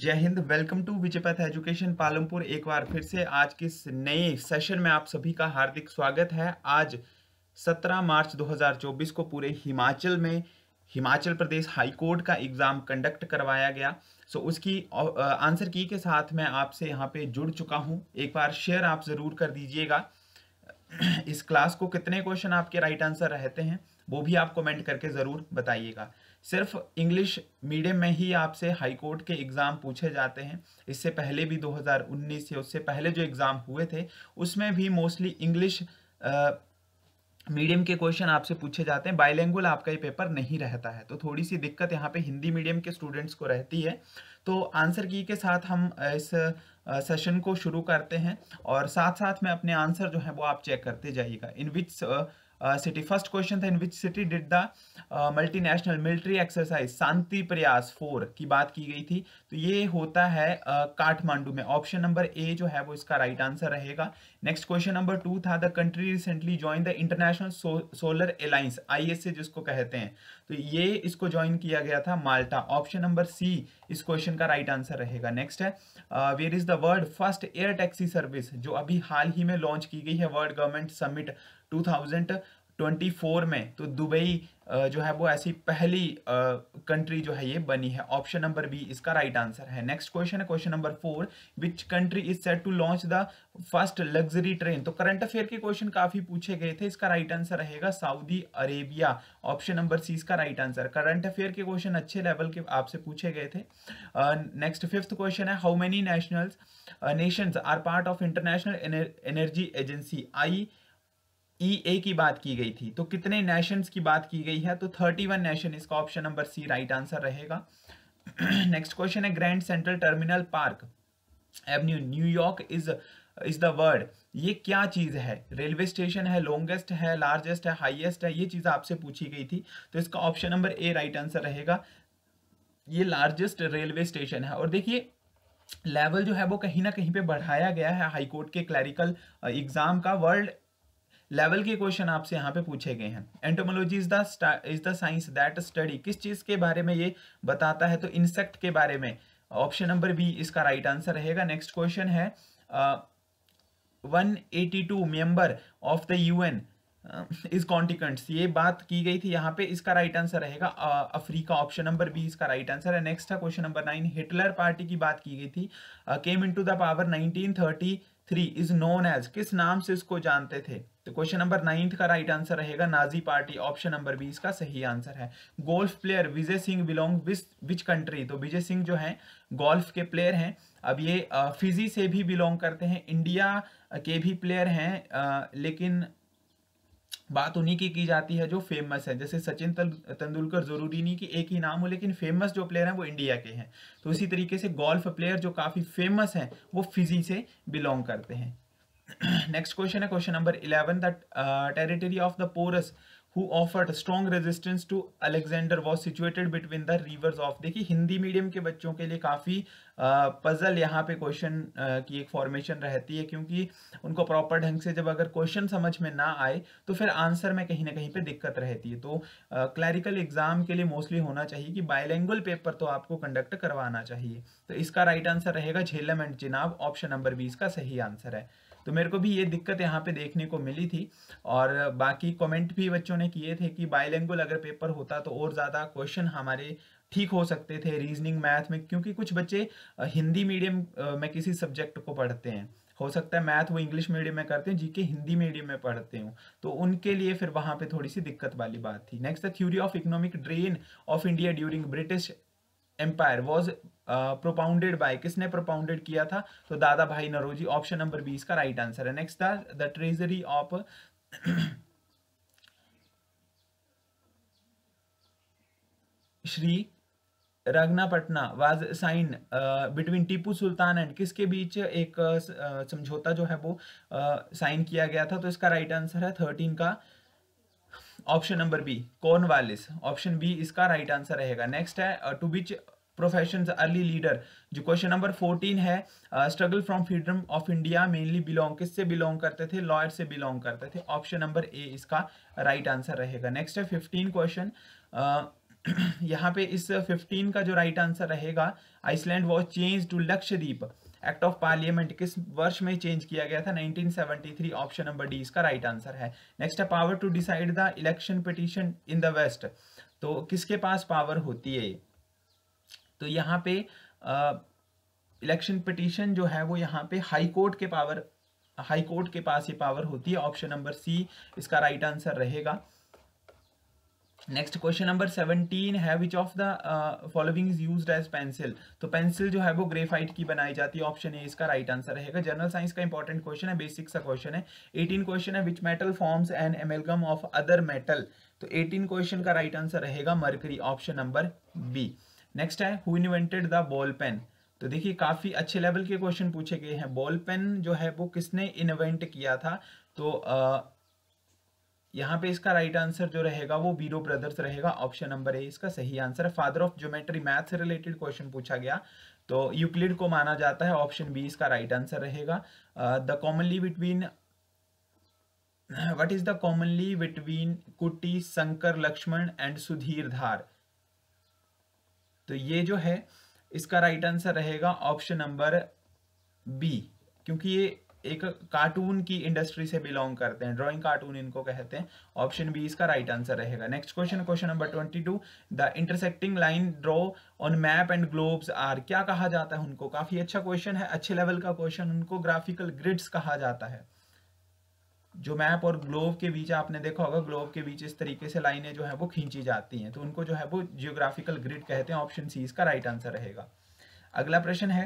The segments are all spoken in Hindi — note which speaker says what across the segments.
Speaker 1: जय हिंद welcome to Vijaypath education Palampur एक बार फिर से आज के इस नए सेशन में आप सभी का हार्दिक स्वागत है आज 17 मार्च 2024 को पूरे हिमाचल में हिमाचल प्रदेश हाई कोर्ट का एग्ज़ाम कंडक्ट करवाया गया सो उसकी आंसर की के साथ मैं आपसे यहाँ पे जुड़ चुका हूँ एक बार शेयर आप ज़रूर कर दीजिएगा इस क्लास को कितने क्वेश्चन आपके राइट आंसर रहते हैं वो भी आप कमेंट करके ज़रूर बताइएगा सिर्फ इंग्लिश मीडियम में ही आपसे हाई कोर्ट के एग्ज़ाम पूछे जाते हैं इससे पहले भी 2019 से उससे पहले जो एग्ज़ाम हुए थे उसमें भी मोस्टली इंग्लिश मीडियम के क्वेश्चन आपसे पूछे जाते हैं बाइलैंगुअल आपका ये पेपर नहीं रहता है तो थोड़ी सी दिक्कत यहाँ पे हिंदी मीडियम के स्टूडेंट्स को रहती है तो आंसर की के साथ हम इस सेशन को शुरू करते हैं और साथ साथ में अपने आंसर जो है वो आप चेक करते जाइएगा in which city first question था in which city did the multinational military exercise Shanti Prayas four की बात की गई थी तो ये होता है uh, काठमांडू में ऑप्शन नंबर ए जो है वो इसका राइट right आंसर रहेगा नेक्स्ट क्वेश्चन नंबर टू था the country recently join the international solar alliance I जिसको कहते हैं तो ये इसको ज्वाइन किया गया था माल्टा ऑप्शन नंबर सी इस क्वेश्चन का राइट right आंसर रहेगा नेक्स्ट है where is the world first air taxi service जो अभी हाल ही में लॉन्च की गई है वर्ल्ड गवर्नमेंट समिट 2024 में तो दुबई जो है वो ऐसी पहली कंट्री जो है ये बनी है ऑप्शन नंबर बी इसका राइट आंसर है नेक्स्ट क्वेश्चन है question number four which country is set to launch the first luxury train तो करंट अफेयर के क्वेश्चन काफी पूछे गए थे इसका राइट आंसर रहेगा Saudi Arabia option number C इसका राइट आंसर करंट अफेयर के क्वेश्चन अच्छे लेवल के आपसे पूछे गए थे नेक्स्ट फिफ्थ क्वेश्चन है how many national nation are part of international energy agency I A e की बात की गई थी तो कितने नेशंस की बात की गई है तो 31 नेशन इसका option number C right answer रहेगा नेक्स्ट क्वेश्चन है Grand Central Terminal Park Avenue New York is is the word ये क्या चीज़ है रेलवे स्टेशन है लॉन्गेस्ट है लार्जेस्ट है हाईएस्ट है ये चीज़ आपसे पूछी गई थी तो इसका option number A right answer रहेगा ये लार्जेस्ट रेलवे स्टेशन है और देखिए लेवल जो है वो कहीं ना कहीं पे बढ़ाया गया है हाईकोर्ट के क्लैरिकल एग्ज़ाम का वर्ल्ड लेवल के क्वेश्चन आपसे यहाँ पे पूछे गए हैं entomology is the is the science that study किस चीज़ के बारे में ये बताता है तो इंसेक्ट के बारे में ऑप्शन नंबर बी इसका राइट right आंसर रहेगा नेक्स्ट क्वेश्चन है one eighty two member of the UN is continents ये बात की गई थी यहाँ पे इसका राइट right आंसर रहेगा अफ्रीका ऑप्शन नंबर बी इसका राइट right आंसर है नेक्स्ट है question number nine Hitler party की बात की गई थी came in to the power nineteen three is known as किस नाम से इसको जानते थे तो क्वेश्चन नंबर नाइन्थ का राइट आंसर रहेगा Nazi party option number B इसका सही आंसर है golf player Vijay Singh belong विस विच कंट्री तो विजय सिंह जो है गोल्फ के प्लेयर हैं अब ये फिजी से भी बिलोंग करते हैं इंडिया के भी प्लेयर हैं लेकिन बात उन्हीं की की जाती है जो फेमस है जैसे सचिन तेंदुलकर जरूरी नहीं कि एक ही नाम हो लेकिन फेमस जो प्लेयर हैं वो इंडिया के हैं तो इसी तरीके से गोल्फ प्लेयर जो काफ़ी फेमस हैं वो फिजी से बिलोंग करते हैं नेक्स्ट क्वेश्चन है question number eleven the territory of the Porus who offered strong resistance to Alexander was situated between the rivers of देखिए हिंदी मीडियम के बच्चों के लिए काफ़ी पजल यहाँ पे क्वेश्चन की एक फॉर्मेशन रहती है क्योंकि उनको प्रॉपर ढंग से जब अगर क्वेश्चन समझ में ना आए तो फिर आंसर में कहीं ना कहीं पे दिक्कत रहती है तो क्लैरिकल एग्जाम के लिए मोस्टली होना चाहिए कि बायलैंगल पेपर तो आपको कंडक्ट करवाना चाहिए तो इसका राइट आंसर रहेगा Jhelum and Chenab option number बीस का सही आंसर है तो मेरे को भी ये दिक्कत यहाँ पे देखने को मिली थी और बाकी कमेंट भी बच्चों ने किए थे कि बायलैंगल अगर पेपर होता तो और ज़्यादा क्वेश्चन हमारे ठीक हो सकते थे रीजनिंग मैथ में क्योंकि कुछ बच्चे हिंदी मीडियम में किसी सब्जेक्ट को पढ़ते हैं हो सकता है मैथ वो इंग्लिश मीडियम में करते हैं जीके हिंदी मीडियम में पढ़ते हूँ तो उनके लिए फिर वहाँ पे थोड़ी सी दिक्कत वाली बात थी next the theory of economic drain of India during British empire was propounded by किसने प्रोपाउंडेड किया था तो Dadabhai Naoroji option number B इसका राइट आंसर है नेक्स्ट था the treasury of Sri Rangapatna was sign between Tipu Sultan and किसके बीच एक uh, समझौता जो है वो साइन uh, किया गया था तो इसका राइट आंसर है थर्टीन का option number B Cornwallis option B इसका राइट आंसर रहेगा नेक्स्ट है to which profession early leader जो क्वेश्चन नंबर फोर्टीन है struggle from freedom of India mainly belong किससे बिलोंग करते थे लॉयर से बिलोंग करते थे ऑप्शन नंबर ए इसका राइट right आंसर रहेगा नेक्स्ट है फिफ्टीन क्वेश्चन uh, यहाँ पे इस फिफ्टीन का जो राइट right आंसर रहेगा island was change to Lakshadweep act of parliament किस वर्ष में चेंज किया गया था 1973 ऑप्शन नंबर डी इसका राइट आंसर है नेक्स्ट है power to decide the election petition in the west तो किसके पास पावर होती है तो यहाँ पे इलेक्शन पिटिशन जो है वो यहाँ पे हाई कोर्ट के पावर हाई कोर्ट के पास ये पावर होती है ऑप्शन नंबर सी इसका राइट आंसर रहेगा नेक्स्ट क्वेश्चन नंबर सेवनटीन है which of the following is use as pencil तो पेंसिल जो है वो ग्रेफाइट की बनाई जाती है ऑप्शन ए इसका राइट आंसर रहेगा जनरल साइंस का इंपॉर्टेंट क्वेश्चन है बेसिक सा क्वेश्चन है एटीन क्वेश्चन है which metal forms an amalgam of other metal तो एटीन क्वेश्चन का राइट आंसर रहेगा mercury option number B next है who invented the ball pen तो देखिए काफ़ी अच्छे लेवल के क्वेश्चन पूछे गए हैं बॉल पेन जो है वो किसने इन्वेंट किया था तो uh, यहाँ पे इसका राइट आंसर जो रहेगा वो बीरो ब्रदर्स रहेगा ऑप्शन नंबर ए इसका सही आंसर है father of geometry maths related question पूछा गया तो यूक्लिड को माना जाता है ऑप्शन बी इसका राइट आंसर रहेगा the commonly between what is the commonly between Kutty Shankar Laxman and Sudhir Dhar तो ये जो है इसका राइट आंसर रहेगा ऑप्शन नंबर बी क्योंकि ये एक कार्टून की इंडस्ट्री से बिलोंग करते हैं ड्राइंग कार्टून इनको कहते हैं ऑप्शन बी इसका राइट आंसर रहेगा next question question number twenty two the intersecting line draw on map and globes are क्या कहा जाता है उनको काफी अच्छा क्वेश्चन है अच्छे लेवल का क्वेश्चन उनको ग्राफिकल ग्रिड्स कहा जाता है जो मैप और ग्लोब के बीच आपने देखा होगा ग्लोब के बीच इस तरीके से लाइनें जो है वो खींची जाती हैं तो उनको जो है वो जियोग्राफिकल ग्रिड कहते हैं ऑप्शन सी इसका राइट आंसर रहेगा अगला प्रश्न है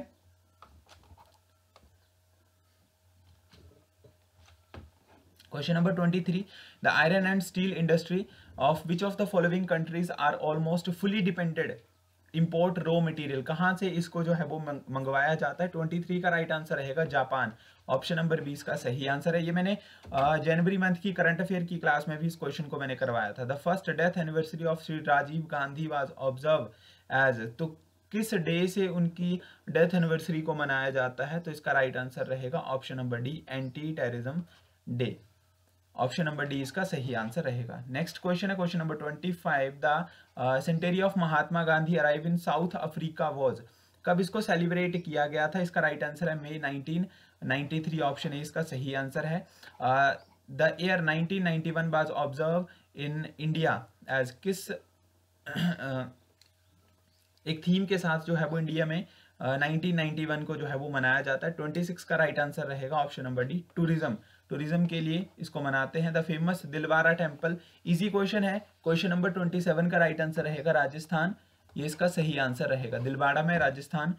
Speaker 1: question number twenty three the iron and steel industry of which of the following countries are almost fully depended import raw material कहाँ से इसको जो है वो मंगवाया जाता है ट्वेंटी थ्री का राइट आंसर रहेगा जापान ऑप्शन नंबर बीस का सही आंसर है ये मैंने जनवरी मंथ की करंट अफेयर की क्लास में भी इस क्वेश्चन को मैंने करवाया था the first death anniversary of Shri Rajiv Gandhi was observed as तो किस डे से उनकी डेथ एनिवर्सरी को मनाया जाता है तो इसका राइट आंसर रहेगा option number D anti terrorism day option number D इसका सही आंसर रहेगा नेक्स्ट क्वेश्चन है question number twenty five the centenary of Mahatma Gandhi arrive in South Africa was कब इसको सेलिब्रेट किया गया था इसका राइट आंसर है मई 1993 ऑप्शन ए इसका सही आंसर है the year 1991 was observed in India as किस uh, एक थीम के साथ जो है वो इंडिया में uh, 1991 को जो है वो मनाया जाता है 26 का राइट आंसर रहेगा option number D tourism tourism के लिए इसको मनाते हैं the famous Dilwara temple easy question है क्वेश्चन नंबर ट्वेंटी सेवन का राइट आंसर रहेगा राजस्थान ये इसका सही आंसर रहेगा दिलवाड़ा में राजस्थान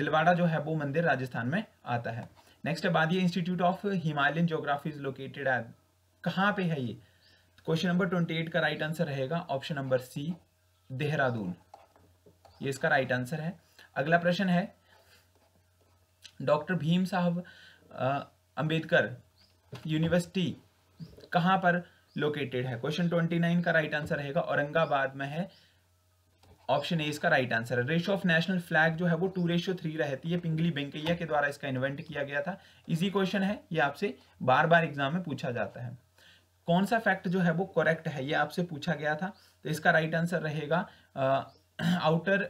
Speaker 1: दिलवाड़ा जो है वो मंदिर राजस्थान में आता है नेक्स्ट बाद ये institute of Himalayan geography is located at कहाँ पे है ये क्वेश्चन नंबर ट्वेंटी एट का राइट आंसर रहेगा ऑप्शन नंबर सी देहरादून ये इसका राइट आंसर है अगला प्रश्न है डॉक्टर भीम साहब अंबेडकर यूनिवर्सिटी कहाँ पर लोकेटेड है क्वेश्चन ट्वेंटी नाइन का राइट आंसर रहेगा औरंगाबाद में है ऑप्शन ए इसका राइट आंसर है रेशो ऑफ नेशनल फ्लैग जो है वो टू रेशो थ्री रहती है पिंगली बेंकैया के द्वारा इसका इन्वेंट किया गया था इजी क्वेश्चन है ये आपसे बार बार एग्जाम में पूछा जाता है कौन सा फैक्ट जो है वो करेक्ट है ये आपसे पूछा गया था तो इसका राइट आंसर रहेगा आउटर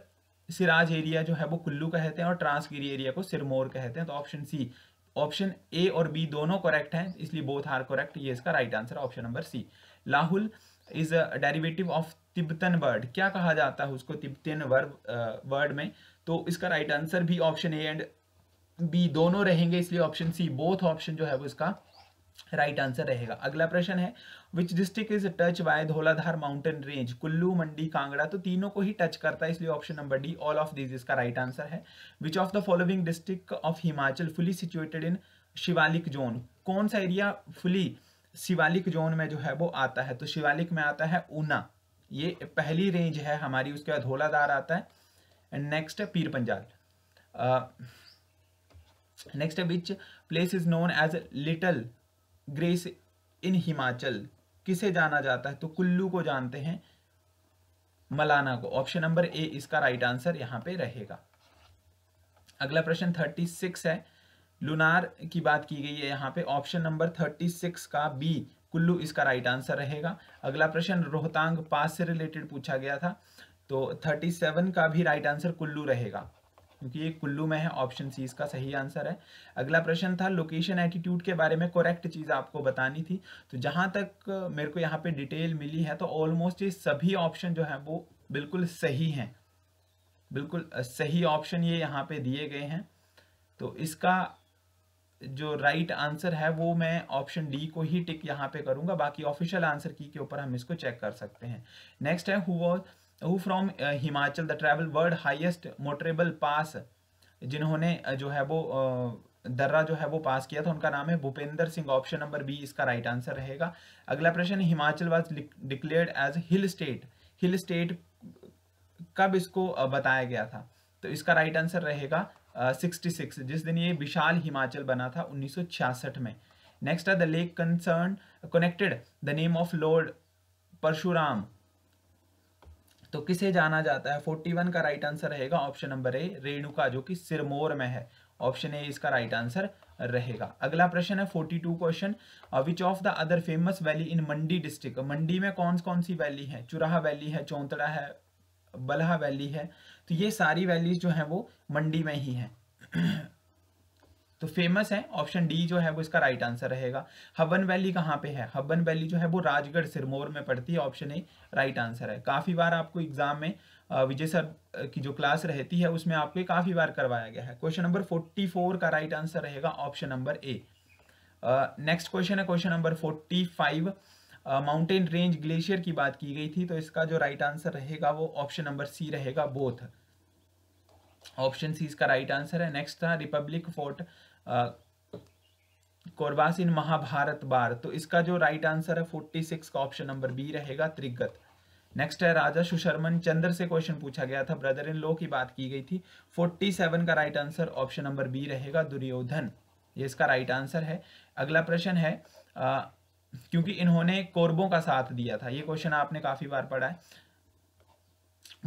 Speaker 1: सिराज एरिया जो है वो कुल्लू कहते हैं और ट्रांसगिरी एरिया को सिरमौर कहते हैं तो ऑप्शन सी ऑप्शन ए और बी दोनों करेक्ट हैं इसलिए बोथ आर करेक्ट ये इसका right answer option number C Lahul is derivative of Tibetan word क्या कहा जाता है उसको तिब्बतन वर्ड वर्ड में तो इसका राइट आंसर भी ऑप्शन ए एंड बी दोनों रहेंगे इसलिए ऑप्शन सी बोथ ऑप्शन जो है वो इसका राइट आंसर रहेगा अगला प्रश्न है which district is touch by Dhauladhar mountain range Kullu Mandi Kangra तो तीनों को ही टच करता है इसलिए option number D all of this इसका राइट आंसर है which of the following district of Himachal fully situated in Shivalik zone कौन सा एरिया फुली शिवालिक जोन में जो है वो आता है तो शिवालिक में आता है ऊना ये पहली रेंज है हमारी उसके बाद धोलाधार आता है एंड नेक्स्ट है पीर पंजाल नेक्स्ट है which place is known as little grace in Himachal किसे जाना जाता है तो कुल्लू को जानते हैं मलाना को ऑप्शन नंबर ए इसका राइट आंसर यहां पे रहेगा अगला प्रश्न थर्टी सिक्स है लुनार की बात की गई है यहां पे ऑप्शन नंबर थर्टी सिक्स का बी कुल्लू इसका राइट आंसर रहेगा अगला प्रश्न रोहतांग पास से रिलेटेड पूछा गया था तो थर्टी सेवन का भी राइट आंसर कुल्लू रहेगा क्योंकि ये कुल्लू में है ऑप्शन सी इसका सही आंसर है अगला प्रश्न था लोकेशन एटीट्यूड के बारे में करेक्ट चीज़ आपको बतानी थी तो जहाँ तक मेरे को यहाँ पे डिटेल मिली है तो ऑलमोस्ट ये सभी ऑप्शन जो है वो बिल्कुल सही हैं बिल्कुल सही ऑप्शन ये यहाँ पे दिए गए हैं तो इसका जो राइट right आंसर है वो मैं ऑप्शन डी को ही टिक यहाँ पे करूंगा बाकी ऑफिशियल आंसर की के ऊपर हम इसको चेक कर सकते हैं नेक्स्ट है who was who from Himachal the the world world motorable pass जिन्होंने uh, जो है वो uh, दर्रा जो है वो पास किया था उनका नाम है Bhupendra Singh option number B इसका राइट आंसर रहेगा अगला प्रश्न Himachal was declared as hill state hill state कब इसको uh, बताया गया था तो इसका राइट आंसर रहेगा सिक्सटी सिक्स जिस दिन ये विशाल हिमाचल बना था उन्नीस में नेक्स्ट है the lake concern connected the name of lord Parshuram तो किसे जाना जाता है 41 का राइट आंसर रहेगा ऑप्शन नंबर ए रेणुका जो कि सिरमौर में है ऑप्शन ए इसका राइट आंसर रहेगा अगला प्रश्न है 42 question which of the other famous valley in Mandi district Mandi में कौन कौन सी वैली है चुराहा वैली है चौंतड़ा है बलहा वैली है तो ये सारी वैलीज जो है वो मंडी में ही है तो फेमस है ऑप्शन डी जो है वो इसका राइट आंसर रहेगा हबन वैली कहाँ पे है हबन वैली जो है वो राजगढ़ सिरमौर में पड़ती है ऑप्शन ए राइट आंसर है काफ़ी बार आपको एग्जाम में विजय सर की जो क्लास रहती है उसमें आपको काफ़ी बार करवाया गया है क्वेश्चन नंबर फोर्टी फोर का राइट आंसर रहेगा option number A next question है question number forty five mountain range glacier की बात की गई थी तो इसका जो राइट आंसर रहेगा वो ऑप्शन नंबर सी रहेगा बोथ ऑप्शन सी इसका राइट आंसर है नेक्स्ट था republic fort Kauravas in Mahabharat बार तो इसका जो राइट आंसर है फोर्टी सिक्स का ऑप्शन नंबर बी रहेगा त्रिगत नेक्स्ट है राजा सुशर्मन चंद्र से क्वेश्चन पूछा गया था ब्रदर इन लो की बात की गई थी फोर्टी सेवन का right answer option number B रहेगा दुर्योधन ये इसका राइट आंसर है अगला प्रश्न है आ, क्योंकि इन्होंने कौरबों का साथ दिया था ये क्वेश्चन आपने काफी बार पढ़ा है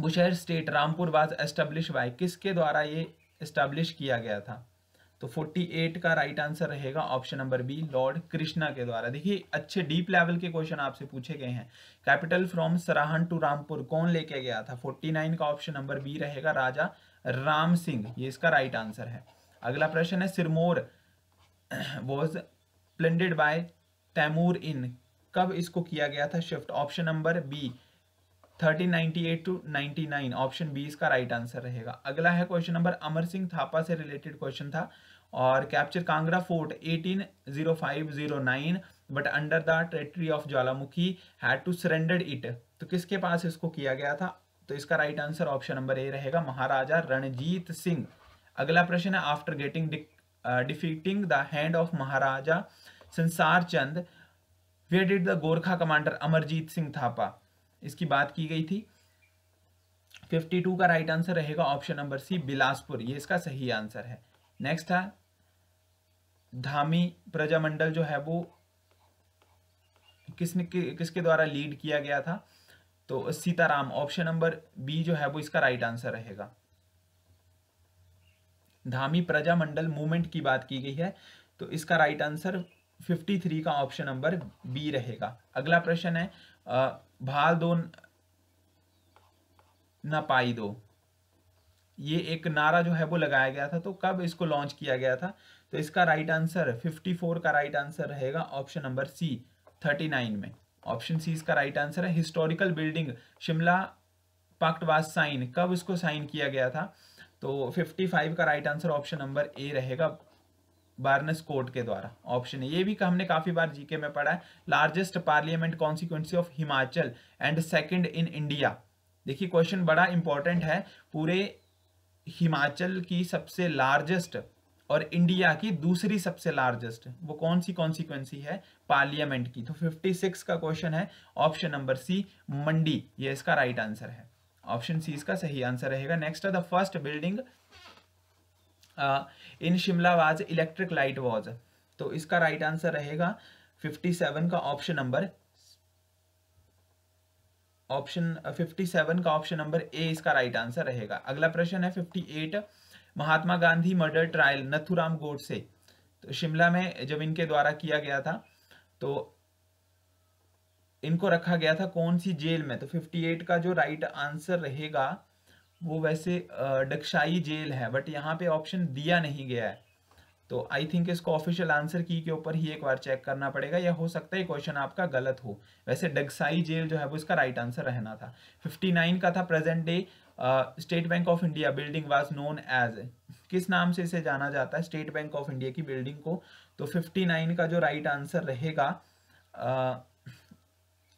Speaker 1: Bushahr state Rampur was establish by किसके द्वारा ये एस्टेब्लिश किया गया था तो 48 का राइट आंसर रहेगा option number B lord Krishna के द्वारा देखिए अच्छे डीप लेवल के क्वेश्चन आपसे पूछे गए हैं capital from Sarahan to Rampur कौन लेके गया था 49 का ऑप्शन नंबर बी रहेगा राजा राम सिंह ये इसका राइट आंसर है अगला प्रश्न है Sirmaur was plundered by Timur in कब इसको किया गया था shift option number B 1398 to 99 option B इसका राइट आंसर रहेगा अगला है क्वेश्चन नंबर अमर सिंह थापा से रिलेटेड क्वेश्चन था और capture Kangra fort 180509 but under the territory of Jwalamukhi had to surrender it तो किसके पास इसको किया गया था तो इसका right answer option number A रहेगा महाराजा रणजीत सिंह अगला प्रश्न है after getting defeating the hand of Maharaja Sansar Chand where did the Gorkha commander Amarjit Singh Thapa इसकी बात की गई थी 52 का राइट आंसर रहेगा ऑप्शन नंबर सी बिलासपुर ये इसका सही आंसर है नेक्स्ट है धामी प्रजामंडल जो है वो किसने कि, किसके द्वारा लीड किया गया था तो सीताराम ऑप्शन नंबर बी जो है वो इसका राइट आंसर रहेगा धामी प्रजामंडल मूवमेंट की बात की गई है तो इसका राइट आंसर 53 का ऑप्शन नंबर बी रहेगा अगला प्रश्न है आ, भाल दो न पाई दो ये एक नारा जो है वो लगाया गया था तो कब इसको लॉन्च किया गया था तो इसका राइट आंसर 54 का राइट आंसर रहेगा ऑप्शन नंबर सी 39 में ऑप्शन सी इसका राइट आंसर है historical building Shimla pact was sign कब इसको साइन किया गया था तो 55 का right answer option number A रहेगा बार्नस कोर्ट के द्वारा ऑप्शन है ये भी हमने काफी बार जीके में पढ़ा है largest parliament constituency of Himachal and second in India देखिए क्वेश्चन बड़ा इंपॉर्टेंट है पूरे हिमाचल की सबसे लार्जेस्ट और इंडिया की दूसरी सबसे लार्जेस्ट वो कौन सी कॉन्सिक्वेंसी है पार्लियामेंट की तो फिफ्टी का क्वेश्चन है ऑप्शन नंबर सी मंडी ये इसका राइट आंसर है ऑप्शन सी इसका सही आंसर रहेगा नेक्स्ट है the first building in Shimla was electric light was तो इसका राइट आंसर रहेगा 57 का ऑप्शन नंबर ऑप्शन 57 का ऑप्शन नंबर ए इसका राइट आंसर रहेगा अगला प्रश्न है 58 महात्मा गांधी मर्डर ट्रायल नथुराम गोडसे तो शिमला में जब इनके द्वारा किया गया था तो इनको रखा गया था कौन सी जेल में तो 58 का जो राइट आंसर रहेगा वो वैसे डकशाई जेल है बट यहाँ पे ऑप्शन दिया नहीं गया है तो आई थिंक इसको ऑफिशियल आंसर की के ऊपर ही एक बार चेक करना पड़ेगा या हो सकता है क्वेश्चन आपका गलत हो वैसे डगसाई जेल जो है वो इसका राइट आंसर रहना था 59 का था present day State Bank of India building was known as किस नाम से इसे जाना जाता है स्टेट बैंक ऑफ इंडिया की बिल्डिंग को तो फिफ्टी का जो राइट आंसर रहेगा uh,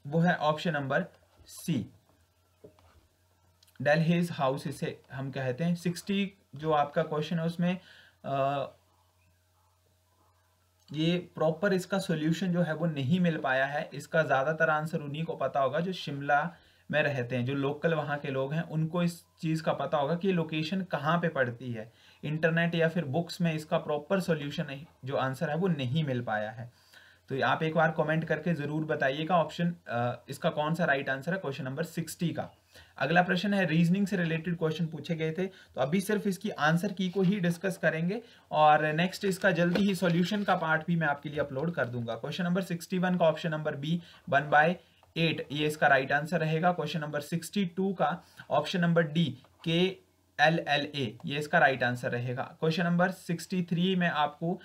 Speaker 1: वो है option number C dale his house इसे हम कहते हैं सिक्सटी जो आपका क्वेश्चन है उसमें आ, ये प्रॉपर इसका सॉल्यूशन जो है वो नहीं मिल पाया है इसका ज़्यादातर आंसर उन्हीं को पता होगा जो शिमला में रहते हैं जो लोकल वहाँ के लोग हैं उनको इस चीज़ का पता होगा कि लोकेशन कहाँ पे पड़ती है इंटरनेट या फिर बुक्स में इसका प्रॉपर सोल्यूशन जो आंसर है वो नहीं मिल पाया है तो आप एक बार कमेंट करके ज़रूर बताइएगा ऑप्शन इसका कौन सा राइट आंसर है क्वेश्चन नंबर सिक्सटी का अगला प्रश्न है रीजनिंग से रिलेटेड क्वेश्चन पूछे गए थे तो अभी सिर्फ इसकी आंसर की को ही डिस्कस करेंगे और नेक्स्ट इसका जल्दी ही सॉल्यूशन का पार्ट भी मैं आपके लिए अपलोड कर दूंगा क्वेश्चन नंबर 61 का option number B one by eight ये इसका राइट आंसर रहेगा क्वेश्चन नंबर 62 का option number D K L L A ये इसका राइट आंसर रहेगा क्वेश्चन नंबर 63 में आपको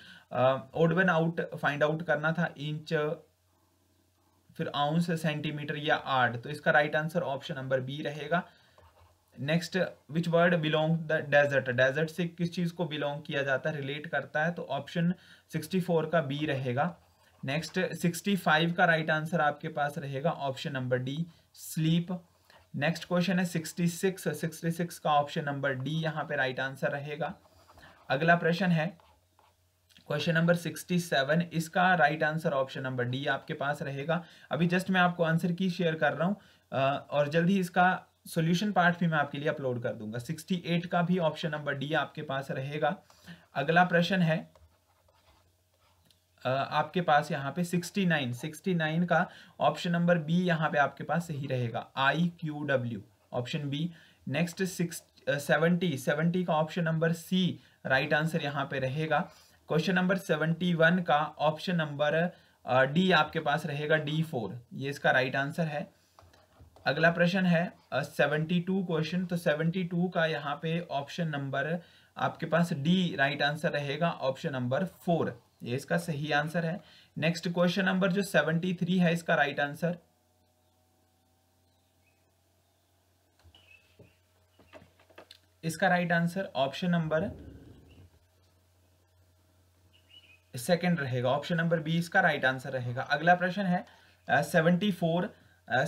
Speaker 1: ओडवन आउट फाइंड आउट करना था इंच फिर आउंस सेंटीमीटर या आर्ड तो इसका right answer option number B रहेगा next which word belong the desert desert से किस चीज़ को बिलोंग किया जाता है रिलेट करता है तो ऑप्शन 64 का बी रहेगा नेक्स्ट 65 का राइट right आंसर आपके पास रहेगा option number D sleep next question है 66 66 का ऑप्शन नंबर डी यहाँ पे राइट right आंसर रहेगा अगला प्रश्न है क्वेश्चन नंबर 67 इसका right answer option number D आपके पास रहेगा अभी जस्ट मैं आपको आंसर की शेयर कर रहा हूँ और जल्दी इसका सॉल्यूशन पार्ट भी मैं आपके लिए अपलोड कर दूंगा 68 का भी ऑप्शन नंबर डी आपके पास रहेगा अगला प्रश्न है आपके पास यहाँ पे 69 69 का ऑप्शन नंबर बी यहाँ पे आपके पास सही रहेगा I Q W option B next six seventy seventy का option number C right answer यहाँ पे रहेगा क्वेश्चन नंबर सेवेंटी वन का ऑप्शन नंबर डी आपके पास रहेगा डी फोर ये इसका राइट right आंसर है अगला प्रश्न है सेवेंटी टू क्वेश्चन तो सेवेंटी टू का यहाँ पे ऑप्शन नंबर आपके पास डी राइट आंसर रहेगा ऑप्शन नंबर फोर ये इसका सही आंसर है नेक्स्ट क्वेश्चन नंबर जो सेवेंटी थ्री है इसका राइट right आंसर इसका right answer option number second रहेगा ऑप्शन नंबर बी इसका राइट आंसर रहेगा अगला प्रश्न है सेवेंटी फोर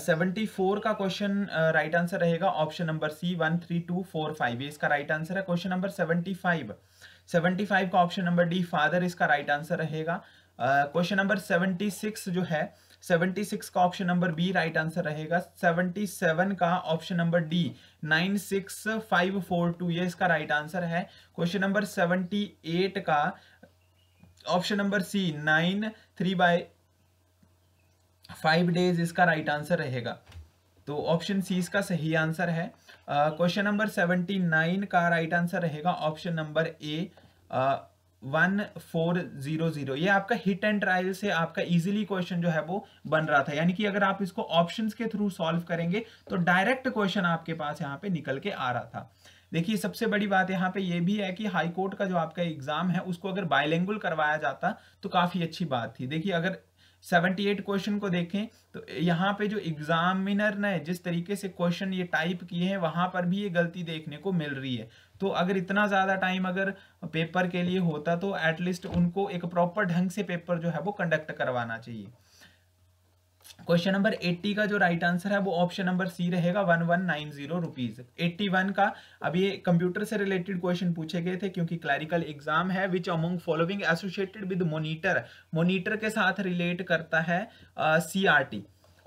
Speaker 1: सेवेंटी फोर का क्वेश्चन राइट आंसर रहेगा option number C one three two four five ये इसका राइट आंसर है question number seventy five seventy five का ऑप्शन नंबर डी फादर इसका राइट आंसर रहेगा क्वेश्चन नंबर सेवेंटी सिक्स जो है सेवेंटी सिक्स का option number B right answer रहेगा सेवेंटी सेवन का option number D nine six five four two ये इसका राइट right आंसर है क्वेश्चन नंबर सेवेंटी एट का option number C nine three by five days इसका राइट आंसर रहेगा तो ऑप्शन सी इसका सही आंसर है क्वेश्चन नंबर सेवेंटी नाइन का राइट आंसर रहेगा option number A one four zero zero ये आपका हिट एंड ट्रायल से आपका इजीली क्वेश्चन जो है वो बन रहा था यानी कि अगर आप इसको ऑप्शंस के थ्रू सॉल्व करेंगे तो डायरेक्ट क्वेश्चन आपके पास यहाँ पे निकल के आ रहा था देखिए सबसे बड़ी बात यहाँ पे ये भी है कि हाई कोर्ट का जो आपका एग्जाम है उसको अगर बायलैंगुल करवाया जाता तो काफी अच्छी बात थी देखिए अगर 78 क्वेश्चन को देखें तो यहाँ पे जो एग्जामिनर ने जिस तरीके से क्वेश्चन ये टाइप किए हैं वहां पर भी ये गलती देखने को मिल रही है तो अगर इतना ज़्यादा टाइम अगर पेपर के लिए होता तो एटलीस्ट उनको एक प्रॉपर ढंग से पेपर जो है वो कंडक्ट करवाना चाहिए क्वेश्चन नंबर 80 का जो राइट आंसर है वो ऑप्शन नंबर सी रहेगा one one nine zero rupees eighty का अब ये कंप्यूटर से रिलेटेड क्वेश्चन पूछे गए थे क्योंकि क्लैरिकल एग्जाम है which among following associated with monitor monitor के साथ रिलेट करता है C R T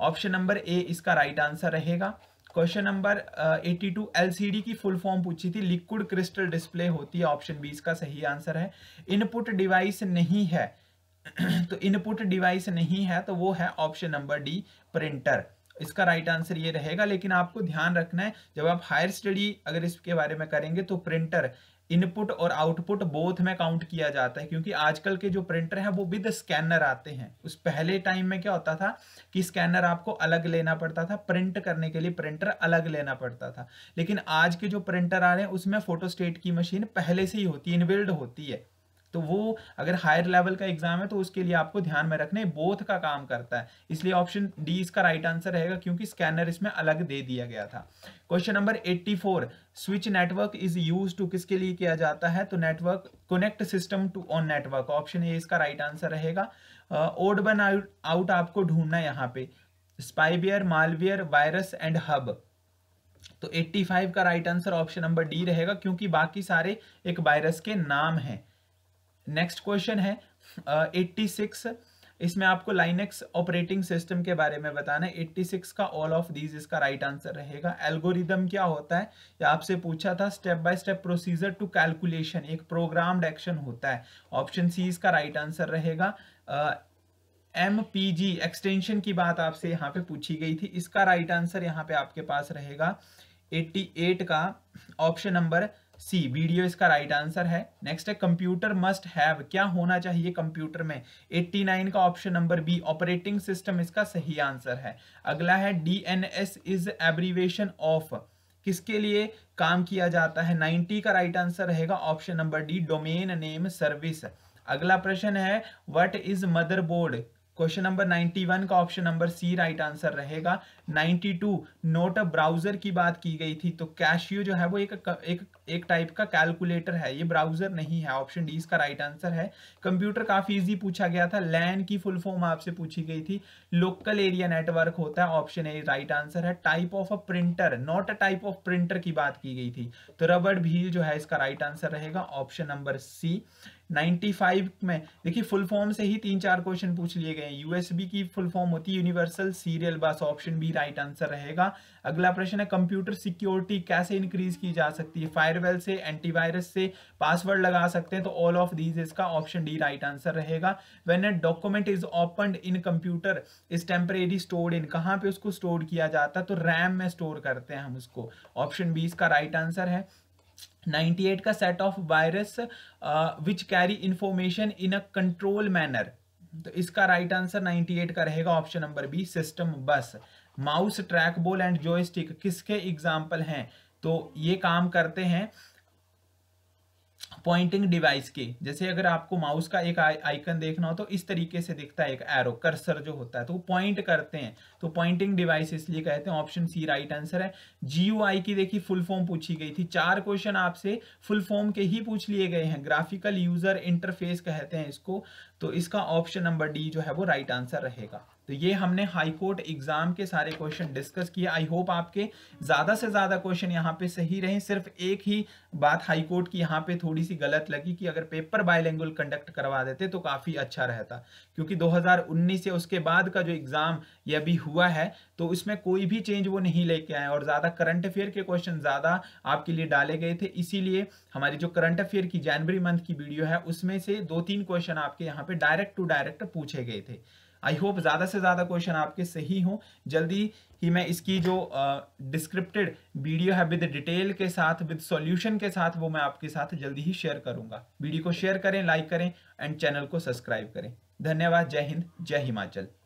Speaker 1: option number A इसका राइट right आंसर रहेगा question number eighty two LCD की फुल फॉर्म पूछी थी लिक्विड क्रिस्टल डिस्प्ले होती है ऑप्शन बी इसका सही आंसर है इनपुट डिवाइस नहीं है तो इनपुट डिवाइस नहीं है तो वो है ऑप्शन नंबर डी प्रिंटर इसका राइट आंसर ये रहेगा लेकिन आपको ध्यान रखना है जब आप हायर स्टडी अगर इसके बारे में करेंगे तो प्रिंटर इनपुट और आउटपुट बोथ में काउंट किया जाता है क्योंकि आजकल के जो प्रिंटर हैं वो विद स्कैनर आते हैं उस पहले टाइम में क्या होता था कि स्कैनर आपको अलग लेना पड़ता था प्रिंट करने के लिए प्रिंटर अलग लेना पड़ता था लेकिन आज के जो प्रिंटर आ रहे हैं उसमें फोटोस्टेट की मशीन पहले से ही होती है इनबिल्ड होती है तो वो अगर हायर लेवल का एग्जाम है तो उसके लिए आपको ध्यान में रखना है बोथ का काम करता है इसलिए ऑप्शन डी इसका राइट आंसर रहेगा क्योंकि स्कैनर इसमें अलग दे दिया गया था question number 84 switch network is use to किसके लिए किया जाता है तो network connect system to on network option A इसका राइट आंसर रहेगा ओड बन आउट आपको ढूंढना है यहाँ पे spyware malware virus and hub तो 85 का right answer option number D रहेगा क्योंकि बाकी सारे एक वायरस के नाम हैं नेक्स्ट क्वेश्चन है एट्टी uh, सिक्स इसमें आपको लाइनेक्स ऑपरेटिंग सिस्टम के बारे में बताना है 86 का ऑल ऑफ दीज इसका राइट आंसर रहेगा एल्गोरिदम क्या होता है या आपसे पूछा था step by step procedure to calculation एक प्रोग्राम्ड एक्शन होता है ऑप्शन सी इसका राइट आंसर रहेगा एम पी जी एक्सटेंशन की बात आपसे यहाँ पे पूछी गई थी इसका राइट आंसर यहाँ पे आपके पास रहेगा एट्टी का ऑप्शन नंबर सी वीडियो इसका राइट right आंसर है नेक्स्ट है कंप्यूटर मस्ट हैव क्या होना चाहिए कंप्यूटर में 89 का option number B operating system इसका सही आंसर है अगला है D N S is abbreviation of किसके लिए काम किया जाता है 90 का राइट आंसर रहेगा option number D domain name service अगला प्रश्न है what is mother question number 91 का option number C right answer रहेगा 92 नोट अ ब्राउजर की बात की गई थी तो कैशियो जो है वो एक एक एक टाइप का कैलकुलेटर है ये ब्राउजर नहीं है ऑप्शन डी इसका राइट आंसर है कंप्यूटर काफी इजी पूछा गया था लैन की फुल फॉर्म आपसे पूछी गई थी लोकल एरिया नेटवर्क होता है ऑप्शन ए राइट आंसर है type of a printer not a type of printer की बात की गई थी तो रबड़ भील जो है इसका राइट आंसर रहेगा ऑप्शन नंबर सी 95 में देखिए फुल फॉर्म से ही तीन चार क्वेश्चन पूछ लिए गए यूएसबी की फुल फॉर्म होती है universal serial bus option B right answer रहेगा अगला प्रश्न है कंप्यूटर सिक्योरिटी कैसे इंक्रीज की जा सकती है फायरवेल से एंटीवायरस से पासवर्ड लगा सकते हैं तो ऑल ऑफ दीज इसका ऑप्शन डी राइट आंसर रहेगा when a document is open in computer is temporary stored in कहाँ पे उसको स्टोर किया जाता है तो रैम में स्टोर करते हैं हम उसको ऑप्शन बी इसका राइट आंसर है 98 का set of virus which carry information in a control manner तो इसका राइट right आंसर 98 का रहेगा option number B system bus mouse track ball and joystick किसके एग्जाम्पल हैं तो ये काम करते हैं पॉइंटिंग डिवाइस के जैसे अगर आपको माउस का एक आइकन देखना हो तो इस तरीके से दिखता है एक एरो कर्सर जो होता है तो वो पॉइंट करते हैं तो पॉइंटिंग डिवाइस इसलिए कहते हैं ऑप्शन सी राइट आंसर है जीयूआई की देखिए फुल फॉर्म पूछी गई थी चार क्वेश्चन आपसे फुल फॉर्म के ही पूछ लिए गए हैं ग्राफिकल यूजर इंटरफेस कहते हैं इसको तो इसका ऑप्शन नंबर डी जो है वो राइट आंसर रहेगा तो ये हमने हाई कोर्ट एग्जाम के सारे क्वेश्चन डिस्कस किए आई होप आपके ज्यादा से ज्यादा क्वेश्चन यहाँ पे सही रहे सिर्फ एक ही बात हाई कोर्ट की यहाँ पे थोड़ी सी गलत लगी कि अगर पेपर बायलैंगुअल कंडक्ट करवा देते तो काफी अच्छा रहता क्योंकि 2019 से उसके बाद का जो एग्जाम ये अभी हुआ है तो इसमें कोई भी चेंज वो नहीं लेके आए और ज्यादा करंट अफेयर के क्वेश्चन ज्यादा आपके लिए डाले गए थे इसीलिए हमारी जो करंट अफेयर की जनवरी मंथ की वीडियो है उसमें से दो तीन क्वेश्चन आपके यहाँ पे डायरेक्ट टू डायरेक्ट पूछे गए थे आई होप ज़्यादा से ज़्यादा क्वेश्चन आपके सही हों जल्दी ही मैं इसकी जो डिस्क्रिप्टेड वीडियो है विद डिटेल के साथ विद सॉल्यूशन के साथ वो मैं आपके साथ जल्दी ही शेयर करूंगा वीडियो को शेयर करें लाइक करें एंड चैनल को सब्सक्राइब करें धन्यवाद जय हिंद जय हिमाचल